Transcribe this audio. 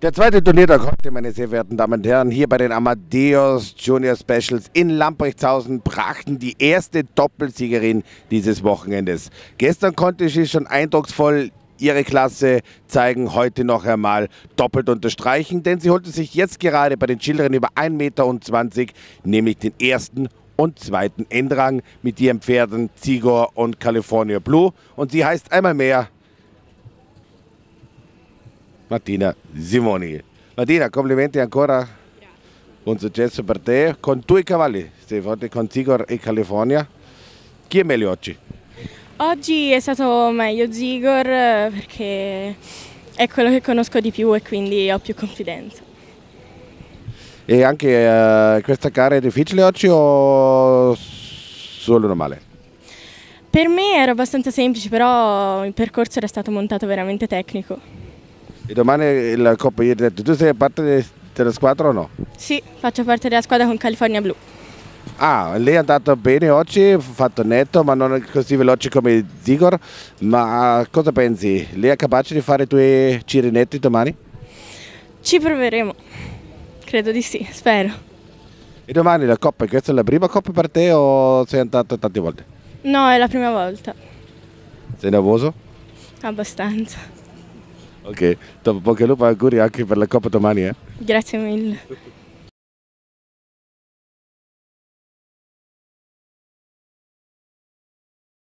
Der zweite Turniertag meine sehr verehrten Damen und Herren, hier bei den Amadeus Junior Specials in Lamprechtshausen brachten die erste Doppelsiegerin dieses Wochenendes. Gestern konnte sie schon eindrucksvoll ihre Klasse zeigen, heute noch einmal doppelt unterstreichen, denn sie holte sich jetzt gerade bei den Schildern über 1,20 Meter, nämlich den ersten und zweiten Endrang mit ihren Pferden Zigor und California Blue und sie heißt einmal mehr Mattina Simoni. Mattina, complimenti ancora, Un successo per te, con i tuoi cavalli, stai forte con Zigor e California, chi è meglio oggi? Oggi è stato meglio Zigor perché è quello che conosco di più e quindi ho più confidenza. E anche eh, questa gara è difficile oggi o solo normale? Per me era abbastanza semplice, però il percorso era stato montato veramente tecnico. E domani la Coppa ieri detto, tu sei parte della squadra o no? Sì, faccio parte della squadra con California Blue. Ah, lei è andata bene oggi, ha fatto netto, ma non così veloce come Zigor. Ma cosa pensi? Lei è capace di fare i tuoi giri netti domani? Ci proveremo. Credo di sì, spero. E domani la coppa, questa è la prima coppa per te o sei andata tante volte? No, è la prima volta. Sei nervoso? Abbastanza. Ok, dopo poche lupa auguri anche per la Coppa domani, eh? Grazie mille.